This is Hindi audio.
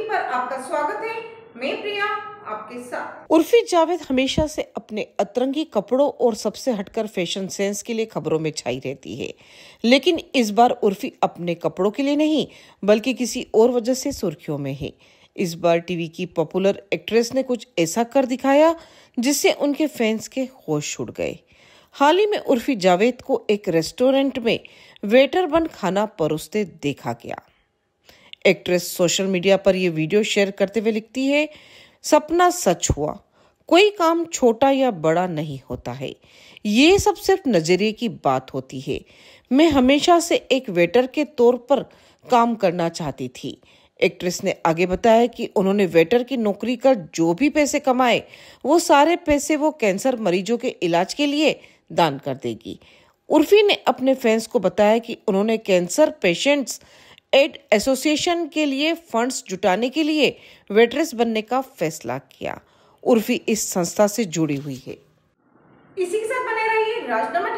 टीवी पर आपका स्वागत है मैं प्रिया आपके साथ उर्फी जावेद हमेशा से अपने अतरंगी कपड़ों और सबसे हटकर फैशन सेंस के लिए खबरों में छाई रहती है लेकिन इस बार उर्फी अपने कपड़ों के लिए नहीं बल्कि किसी और वजह से सुर्खियों में है इस बार टीवी की पॉपुलर एक्ट्रेस ने कुछ ऐसा कर दिखाया जिससे उनके फैंस के होश छुट गए हाल ही में उर्फी जावेद को एक रेस्टोरेंट में वेटर बन खाना परोसते देखा गया एक्ट्रेस सोशल मीडिया पर यह वीडियो शेयर करते हुए लिखती है सपना सच हुआ कोई काम छोटा या बड़ा नहीं होता है ये सब सिर्फ नज़रिए की बात होती है मैं हमेशा से एक वेटर के तौर पर काम करना चाहती थी एक्ट्रेस ने आगे बताया कि उन्होंने वेटर की नौकरी कर जो भी पैसे कमाए वो सारे पैसे वो कैंसर मरीजों के इलाज के लिए दान कर देगी उर्फी ने अपने फैंस को बताया कि उन्होंने कैंसर पेशेंट्स एड एसोसिएशन के लिए फंड्स जुटाने के लिए वेट्रेस बनने का फैसला किया उर्फी इस संस्था से जुड़ी हुई है इसी के साथ बने रहिए राजनामा